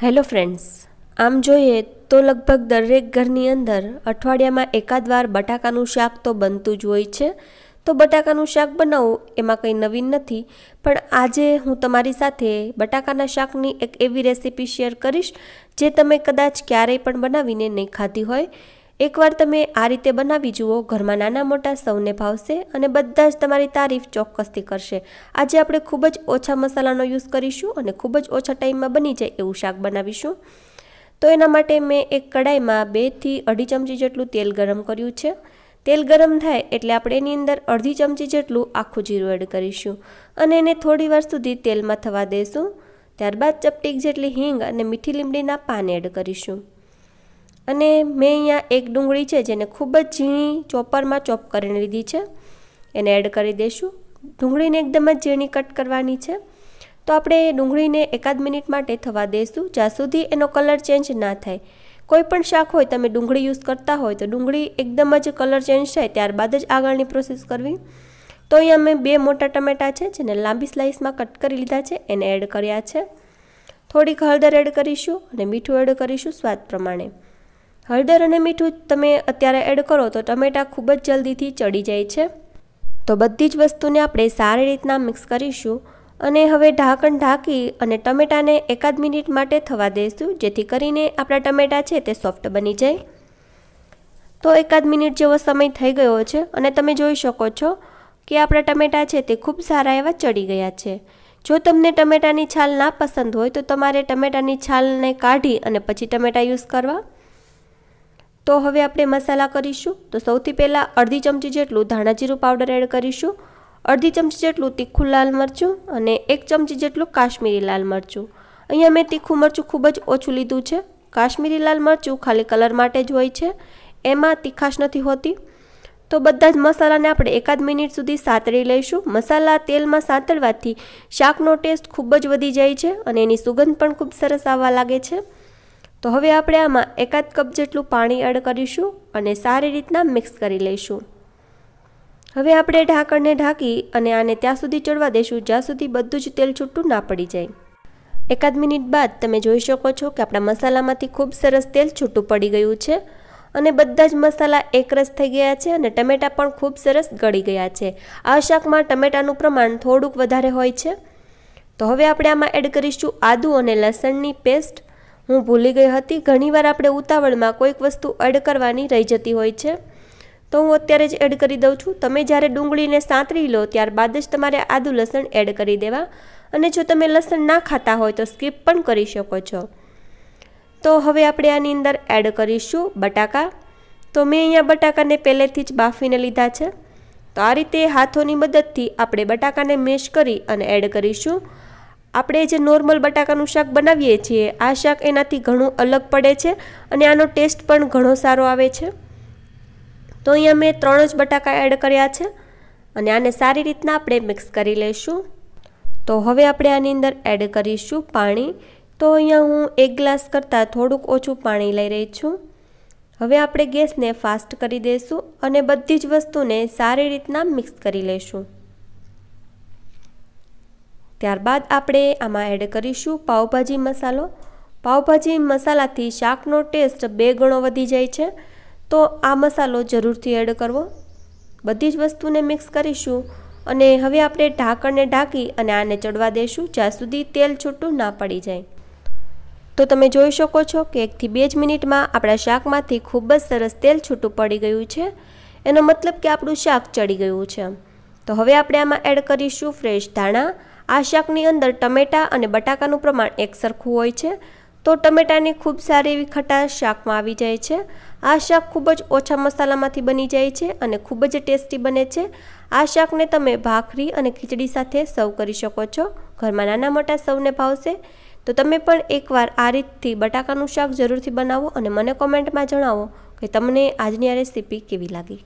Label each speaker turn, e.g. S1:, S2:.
S1: hello friends આમ જોઈએ તો લગભગ દરેક ઘરની અંદર અઠવાડિયામાં એકાદ વાર બટાકાનું શાક તો બનતું જ હોય છે તો બટાકાનું શાક બનાવવું એમાં કંઈ નવીન નથી પણ આજે હું તમારી સાથે બટાકાના શાકની એક એવી રેસીપી શેર કરીશ જે તમે કદાચ ક્યારેય પણ બનાવીને નહીં ખાધી હોય એકવાર તમે આ રીતે બનાવી જુઓ ઘરમાં નાના મોટા સૌને ભાવશે અને બધા જ તમારી તારીફ ચોક્કસથી કરશે આજે આપણે ખૂબ જ ઓછા મસાલાનો યુઝ કરીશું અને ખૂબ જ ઓછા ટાઈમમાં બની જાય એવું શાક બનાવીશું તો એના માટે મેં એક કડાઈમાં બેથી અઢી ચમચી જેટલું તેલ ગરમ કર્યું છે તેલ ગરમ થાય એટલે આપણે એની અંદર અડધી ચમચી જેટલું આખું જીરું એડ કરીશું અને એને થોડી વાર સુધી તેલમાં થવા દઈશું ત્યારબાદ ચપટીક જેટલી હિંગ અને મીઠી લીમડીના પાન એડ કરીશું અને મેં અહીંયા એક ડુંગળી છે જેને ખૂબ જ ઝીણી ચોપરમાં ચોપ કરીને લીધી છે એને એડ કરી દઈશું ડુંગળીને એકદમ જ ઝીણી કટ કરવાની છે તો આપણે ડુંગળીને એકાદ મિનિટ માટે થવા દઈશું જ્યાં સુધી એનો કલર ચેન્જ ના થાય કોઈ પણ શાક હોય તમે ડુંગળી યુઝ કરતા હોય તો ડુંગળી એકદમ જ કલર ચેન્જ થાય ત્યારબાદ જ આગળની પ્રોસેસ કરવી તો અહીંયા મેં બે મોટા ટમેટા છે જેને લાંબી સ્લાઇસમાં કટ કરી લીધા છે એને એડ કર્યા છે થોડીક હળદર એડ કરીશું અને મીઠું એડ કરીશું સ્વાદ પ્રમાણે હળદર અને મીઠું તમે અત્યારે એડ કરો તો ટમેટાં ખૂબ જ જલ્દીથી ચડી જાય છે તો બધી જ વસ્તુને આપણે સારી રીતના મિક્સ કરીશું અને હવે ઢાંકણ ઢાંકી અને ટમેટાને એકાદ મિનિટ માટે થવા દઈશું જેથી કરીને આપણા ટમેટાં છે તે સોફ્ટ બની જાય તો એકાદ મિનિટ જેવો સમય થઈ ગયો છે અને તમે જોઈ શકો છો કે આપણા ટમેટાં છે તે ખૂબ સારા એવા ચડી ગયા છે જો તમને ટમેટાની છાલ ના પસંદ હોય તો તમારે ટમેટાની છાલને કાઢી અને પછી ટમેટા યુઝ કરવા તો હવે આપણે મસાલા કરીશું તો સૌથી પહેલાં અડધી ચમચી જેટલું ધાણાજીરું પાવડર એડ કરીશું અડધી ચમચી જેટલું તીખું લાલ મરચું અને એક ચમચી જેટલું કાશ્મીરી લાલ મરચું અહીંયા મેં તીખું મરચું ખૂબ જ ઓછું લીધું છે કાશ્મીરી લાલ મરચું ખાલી કલર માટે જ હોય છે એમાં તીખાશ નથી હોતી તો બધા જ મસાલાને આપણે એકાદ મિનિટ સુધી સાંતળી લઈશું મસાલા તેલમાં સાંતળવાથી શાકનો ટેસ્ટ ખૂબ જ વધી જાય છે અને એની સુગંધ પણ ખૂબ સરસ આવવા લાગે છે તો હવે આપણે આમાં એકાદ કપ જેટલું પાણી એડ કરીશું અને સારી રીતના મિક્સ કરી લઈશું હવે આપણે ઢાંકણને ઢાંકી અને આને ત્યાં સુધી ચડવા દેશું જ્યાં સુધી બધું જ તેલ છૂટું ના પડી જાય એકાદ મિનિટ બાદ તમે જોઈ શકો છો કે આપણા મસાલામાંથી ખૂબ સરસ તેલ છૂટું પડી ગયું છે અને બધા જ મસાલા એકરસ થઈ ગયા છે અને ટમેટાં પણ ખૂબ સરસ ગળી ગયા છે આ શાકમાં ટમેટાનું પ્રમાણ થોડુંક વધારે હોય છે તો હવે આપણે આમાં એડ કરીશું આદું અને લસણની પેસ્ટ હું ભૂલી ગઈ હતી ઘણીવાર આપણે ઉતાવળમાં કોઈક વસ્તુ એડ કરવાની રહી જતી હોય છે તો હું અત્યારે જ એડ કરી દઉં છું તમે જ્યારે ડુંગળીને સાંતરી લો ત્યારબાદ જ તમારે આદુ લસણ એડ કરી દેવા અને જો તમે લસણ ના ખાતા હોય તો સ્કીપ પણ કરી શકો છો તો હવે આપણે આની અંદર એડ કરીશું બટાકા તો મેં અહીંયા બટાકાને પહેલેથી જ બાફીને લીધા છે તો આ રીતે હાથોની મદદથી આપણે બટાકાને મેશ કરી અને એડ કરીશું આપણે જે નોર્મલ બટાકાનું શાક બનાવીએ છીએ આ શાક એનાથી ઘણું અલગ પડે છે અને આનો ટેસ્ટ પણ ઘણો સારો આવે છે તો અહીંયા મેં ત્રણ જ બટાકા એડ કર્યા છે અને આને સારી રીતના આપણે મિક્સ કરી લઈશું તો હવે આપણે આની અંદર એડ કરીશું પાણી તો અહીંયા હું એક ગ્લાસ કરતાં થોડુંક ઓછું પાણી લઈ રહી છું હવે આપણે ગેસને ફાસ્ટ કરી દઈશું અને બધી જ વસ્તુને સારી રીતના મિક્સ કરી લઈશું ત્યારબાદ આપણે આમાં એડ કરીશું પાઉભાજી મસાલો પાઉભાજી મસાલાથી શાકનો ટેસ્ટ બે ગણો વધી જાય છે તો આ મસાલો જરૂરથી એડ કરવો બધી જ વસ્તુને મિક્સ કરીશું અને હવે આપણે ઢાંકણને ઢાંકી અને આને ચડવા દેશું જ્યાં સુધી તેલ છૂટું ના પડી જાય તો તમે જોઈ શકો છો કે એકથી બે જ મિનિટમાં આપણા શાકમાંથી ખૂબ જ સરસ તેલ છૂટું પડી ગયું છે એનો મતલબ કે આપણું શાક ચડી ગયું છે તો હવે આપણે આમાં એડ કરીશું ફ્રેશ ધાણા આ શાકની અંદર ટમેટાં અને બટાકાનું પ્રમાણ એક સરખું હોય છે તો ટમેટાની ખૂબ સારી એવી ખટાશ શાકમાં આવી જાય છે આ શાક ખૂબ જ ઓછા મસાલામાંથી બની જાય છે અને ખૂબ જ ટેસ્ટી બને છે આ શાકને તમે ભાખરી અને ખીચડી સાથે સર્વ કરી શકો છો ઘરમાં નાના મોટા સૌને ભાવશે તો તમે પણ એકવાર આ રીતથી બટાકાનું શાક જરૂરથી બનાવો અને મને કોમેન્ટમાં જણાવો કે તમને આજની આ રેસીપી કેવી લાગી